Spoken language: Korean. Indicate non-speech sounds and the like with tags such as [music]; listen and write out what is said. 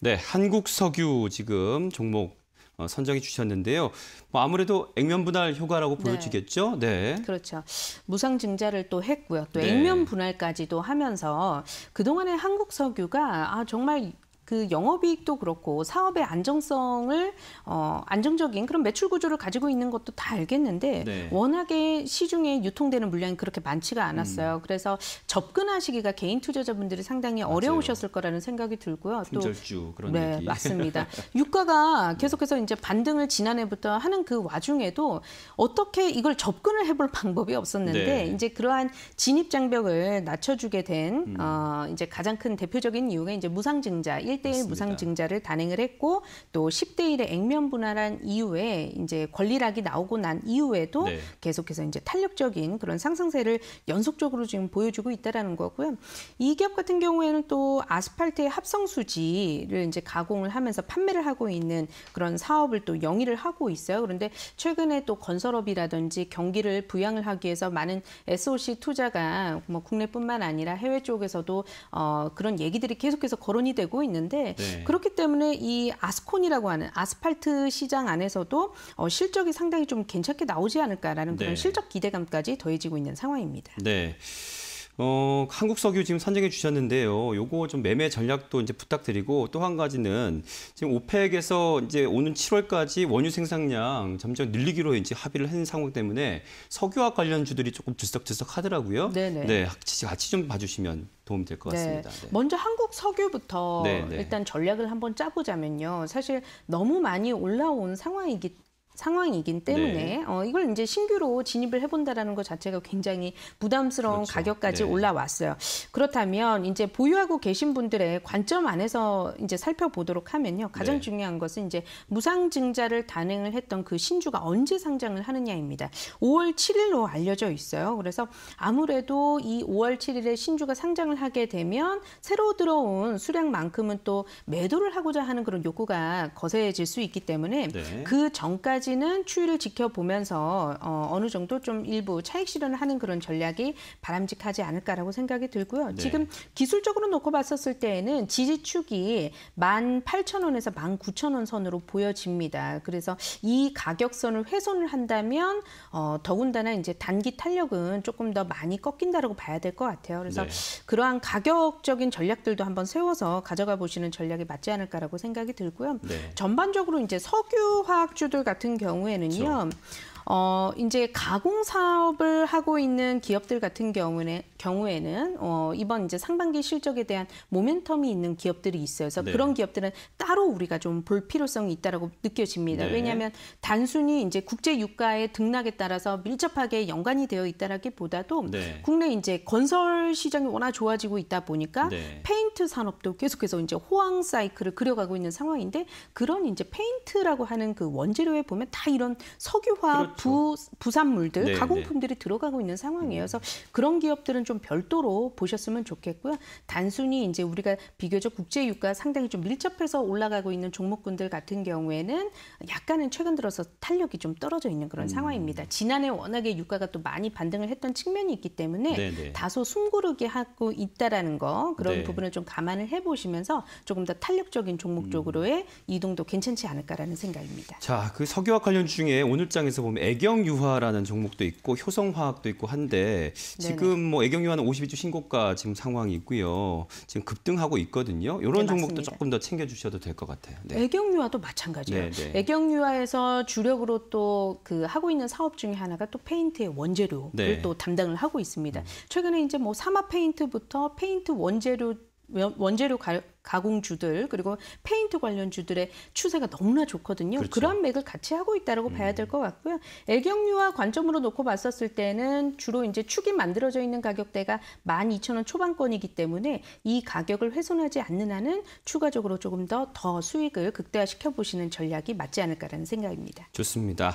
네, 한국 석유 지금 종목 어, 선정해 주셨는데요. 뭐 아무래도 액면 분할 효과라고 네. 보여지겠죠? 네. 네. 그렇죠. 무상 증자를 또 했고요. 또 네. 액면 분할까지도 하면서 그동안에 한국 석유가 아, 정말 그 영업이익도 그렇고 사업의 안정성을 어, 안정적인 그런 매출 구조를 가지고 있는 것도 다 알겠는데 네. 워낙에 시중에 유통되는 물량이 그렇게 많지가 않았어요. 음. 그래서 접근하시기가 개인 투자자분들이 상당히 맞아요. 어려우셨을 거라는 생각이 들고요. 또 그런 네, 얘기. 맞습니다. [laughs] 유가가 네. 계속해서 이제 반등을 지난해부터 하는 그 와중에도 어떻게 이걸 접근을 해볼 방법이 없었는데 네. 이제 그러한 진입 장벽을 낮춰주게 된 음. 어, 이제 가장 큰 대표적인 이유가 이제 무상증자 1대1 무상 증자를 단행을 했고 또 10대1의 액면 분할한 이후에 이제 권리락이 나오고 난 이후에도 네. 계속해서 이제 탄력적인 그런 상승세를 연속적으로 지금 보여주고 있다라는 거고요. 이 기업 같은 경우에는 또 아스팔트의 합성 수지를 이제 가공을 하면서 판매를 하고 있는 그런 사업을 또 영위를 하고 있어요. 그런데 최근에 또 건설업이라든지 경기를 부양을 하기 위해서 많은 SOC 투자가 뭐 국내뿐만 아니라 해외 쪽에서도 어 그런 얘기들이 계속해서 거론이 되고 있는데 있는데 네. 그렇기 때문에 이 아스콘이라고 하는 아스팔트 시장 안에서도 어, 실적이 상당히 좀 괜찮게 나오지 않을까라는 그런 네. 실적 기대감까지 더해지고 있는 상황입니다. 네. 어, 한국 석유 지금 선정해 주셨는데요. 요거 좀 매매 전략도 이제 부탁드리고 또 한 가지는 지금 오펙에서 이제 오는 7월까지 원유 생산량 점점 늘리기로 이제 합의를 한 상황 때문에 석유화 관련주들이 조금 들썩들썩 하더라고요. 네네. 네, 같이, 같이 좀 봐주시면 도움이 될것 네. 같습니다. 네. 먼저 한국 석유부터 네네. 네. 일단 전략을 한번 짜보자면요. 사실 너무 많이 올라온 상황이기 상황이기 때문에 네. 어, 이걸 이제 신규로 진입을 해본다라는 것 자체가 굉장히 부담스러운 그렇죠. 가격까지 네. 올라왔어요. 그렇다면 이제 보유하고 계신 분들의 관점 안에서 이제 살펴보도록 하면요. 가장 네. 중요한 것은 이제 무상증자를 단행을 했던 그 신주가 언제 상장을 하느냐입니다. 5월 7일로 알려져 있어요. 그래서 아무래도 이 5월 7일에 신주가 상장을 하게 되면 새로 들어온 수량만큼은 또 매도를 하고자 하는 그런 욕구가 거세질 수 있기 때문에 네. 그 전까지 때까지는 추이를 지켜보면서 어, 어느 정도 좀 일부 차익 실현을 하는 그런 전략이 바람직하지 않을까라고 생각이 들고요. 네. 지금 기술적으로 놓고 봤었을 때에는 지지축이 18,000원에서 19,000원 선으로 보여집니다. 그래서 이 가격선을 훼손을 한다면 어, 더군다나 이제 단기 탄력은 조금 더 많이 꺾인다라고 봐야 될 것 같아요. 그래서 네. 그러한 가격적인 전략들도 한번 세워서 가져가 보시는 전략이 맞지 않을까라고 생각이 들고요. 네. 전반적으로 이제 석유화학주들 같은 경우에는요. 그렇죠. 어, 이제 가공 사업을 하고 있는 기업들 같은 경우에, 경우에는 어, 이번 이제 상반기 실적에 대한 모멘텀이 있는 기업들이 있어요. 그래서 네. 그런 기업들은 따로 우리가 좀 볼 필요성이 있다고 느껴집니다. 네. 왜냐하면 단순히 이제 국제 유가의 등락에 따라서 밀접하게 연관이 되어 있다라기보다도 네. 국내 이제 건설 시장이 워낙 좋아지고 있다 보니까 네. 페인트 산업도 계속해서 이제 호황 사이클을 그려가고 있는 상황인데 그런 이제 페인트라고 하는 그 원재료에 보면 다 이런 석유화 그렇죠. 부, 부산물들, 네, 가공품들이 네. 들어가고 있는 상황이어요그서 그런 기업들은 좀 별도로 보셨으면 좋겠고요. 단순히 이제 우리가 비교적 국제유가 상당히 좀 밀접해서 올라가고 있는 종목군들 같은 경우에는 약간은 최근 들어서 탄력이 좀 떨어져 있는 그런 음. 상황입니다. 지난해 워낙에 유가가 또 많이 반등을 했던 측면이 있기 때문에 네네. 네. 다소 숨고르게 하고 있다라는 거 그런 네. 부분을 좀 감안을 해보시면서 조금 더 탄력적인 종목 음. 쪽으로의 음. 이동도 괜찮지 않을까라는 생각입니다. 자, 그 석유화 관련 중에 오늘장에서 보면 애경유화라는 종목도 있고 효성화학도 있고 한데 지금 네네. 뭐 애경유화는 52주 신고가 지금 상황이고요. 있 지금 급등하고 있거든요. 이런 네, 종목도 맞습니다. 조금 더 챙겨주셔도 될 것 같아요. 네. 애경유화도 마찬가지예요. 네네. 네. 애경유화에서 주력으로 또 그 하고 있는 사업 중에 하나가 또 페인트의 원재료를 네. 또 담당을 하고 있습니다. 음. 최근에 이제 뭐 사마 페인트부터 페인트 원재료 원재료 가, 공주들 그리고 페인트 관련주들의 추세가 너무나 좋거든요. 그렇죠. 그런 맥을 같이 하고 있다라고 음. 봐야 될 것 같고요. 애경류와 관점으로 놓고 봤었을 때는 주로 이제 축이 만들어져 있는 가격대가 12,000원 초반권이기 때문에 이 가격을 훼손하지 않는 한은 추가적으로 조금 더더 더 수익을 극대화시켜 보시는 전략이 맞지 않을까라는 생각입니다. 좋습니다.